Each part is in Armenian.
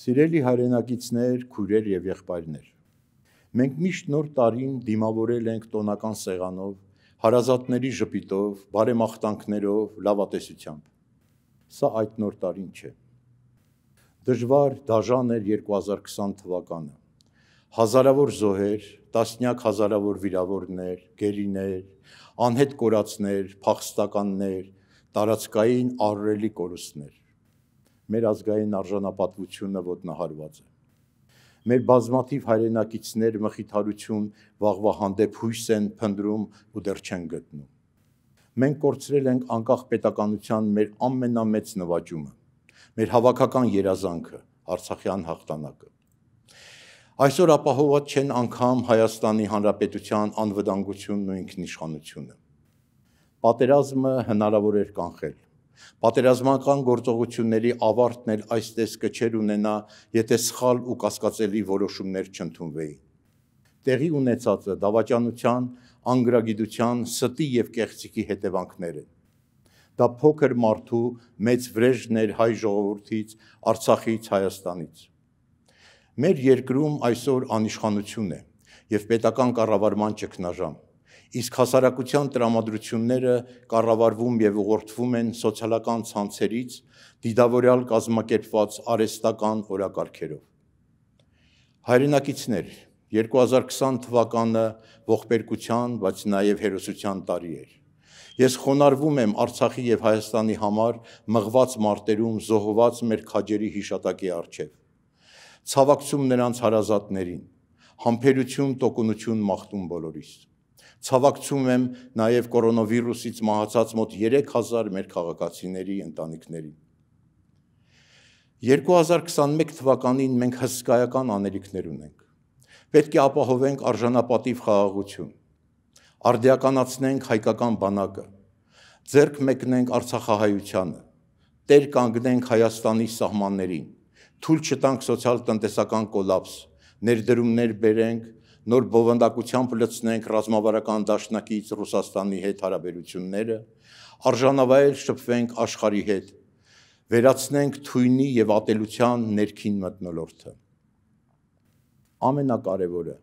Սիրելի հայրենակիցներ, քույրեր եւ եղբայրներ։ Մենք միշտ նոր տարին դիմավորել ենք տոնական սեղանով, հարազատների ժպիտով, բարեմաղթանքներով, լավատեսությամբ։ Սա այդ նոր տարին չէ։ Դժվար դաժան էր 2020 թվականը։ Հազարավոր զոհեր, տասնյակ հազարավոր վիրավորներ, գերիներ, անհետ կորածներ, փախստականներ, տարածքային առրելի կորուստներ մեր ազգային արժանապատվությունը ոտնահարված է։ Մեր բազմաթիվ հայրենակիցներ մխիթարություն, վաղվա հանդեպ հույս են փնտրում ու դեռ չեն գտնում։ Մենք կորցրել ենք անկախ պետականության մեր ամենամեծ նվաճումը, մեր հավաքական երազանքը, Արցախյան հաղթանակը։ Այսօր ապահովված չեն անգամ Հայաստանի Հանրապետության անվտանգությունն ու ինքնիշխանությունը։ Պատերազմը հնարավոր էր կանխել, Պատերազմական գործողությունների ավարտն էլ այս տեսքը չեր ունենա, եթե սխալ ու կասկածելի որոշումներ չընդունվեին։ Տեղի ունեցածը դավաճանության, անգրագիտության, ստի եւ կեղծիքի հետևանքներ են։ Դա փոքր մարդու մեծ վրեժն էր հայ ժողովրդից, Արցախից, Հայաստանից։ Մեր երկրում այսօր անիշխանություն է եւ պետական կառավարման ճգնաժամ իսկ հասարակության տրամադրությունները կառավարվում եւ ուղղորդվում են սոցիալական ցանցերից դիդավորյալ կազմակերպված արեստական օրակարգերով։ Հայրենակիցներ, 2020 թվականը ողբերգության, բայց նաեւ հերոսության տարի էր։ Ես խոնարհվում եմ Արցախի եւ Հայաստանի համար մղված մարտերում զոհված մեր քաջերի հիշատակի արչեւ։ Ցավակցում նրանց հարազատներին, համբերություն, տոկունություն մաղթում բոլորիս։ Ցավակցում եմ նաև կորոնավիրուսից մահացած մոտ 3000 մեր քաղաքացիների ընտանիքներին։ 2021 թվականին մենք հսկայական աներիքներ ունենք։ Պետք է ապահովենք արժանապատիվ խաղաղություն։ Արդիականացնենք հայկական բանակը։ Ձերք մեկնենք Արցախահայությանը։ Տեր կանգնենք Հայաստանի սահմաններին։ Թույլ չտանք սոցիալ-տնտեսական կոլապս։ Ներդրումներ բերենք նոր բովանդակությամբ լցնենք ռազմավարական դաշնակից Ռուսաստանի հետ հարաբերությունները, արժանավայել շփվենք աշխարհի հետ, վերացնենք թույնի եւ ատելության ներքին մտնոլորտը։ Ամենակարևորը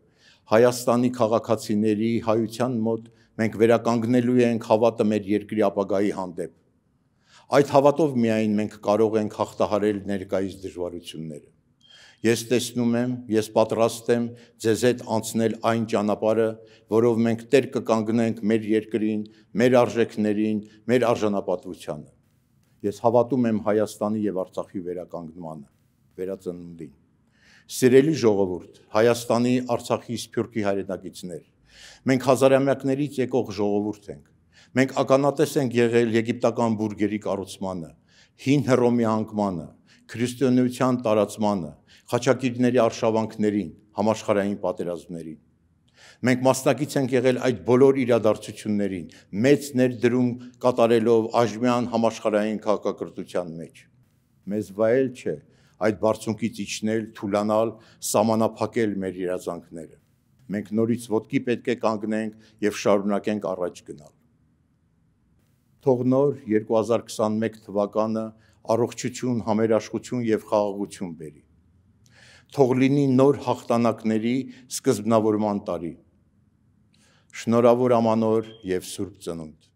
Հայաստանի քաղաքացիների հայության մոտ մենք վերականգնելու ենք հավատը մեր երկրի ապագայի հանդեպ։ Այդ հավատով միայն մենք կարող ենք հաղթահարել ներկայիս դժվարությունները։ Ես տեսնում եմ, ես պատրաստ եմ ձեզ հետ անցնել այն ճանապարհը, որով մենք Տեր կկանգնենք մեր երկրին, մեր արժեքներին, մեր արժանապատվությանը։ Ես հավատում եմ Հայաստանի եւ Արցախի վերականգնմանը, վերածնունդին։ Սիրելի ժողովուրդ, Հայաստանի, Արցախի, Սփյուռքի հայրենակիցներ, մենք հազարամյակներից եկող ժողովուրդ ենք։ Մենք ականատես ենք եղել եգիպտական բուրգերի կառուցմանը, հին Հռոմի անկմանը, քրիստոնեության տարածմանը, խաչակիրների արշավանքներին, համաշխարհային պատերազմներին։ Մենք մասնակից ենք եղել այդ բոլոր իրադարձություններին, մեծ ներդրում կատարելով աժմյան համաշխարհային քաղաքակրթության մեջ։ Մեզ վայել չէ այդ բարձունքից իջնել, թուլանալ, սահմանափակել մեր երազանքները։ Մենք նորից ոտքի պետք է կանգնենք եւ շարունակենք առաջ գնալ։ Թող նոր 2021 թվականը առողջություն, համերաշխություն եւ խաղաղություն բերի։ Թող լինի նոր հաղթանակների սկզբնավորման տարի։ Շնորհավոր ամանոր եւ Սուրբ Ծնունդ։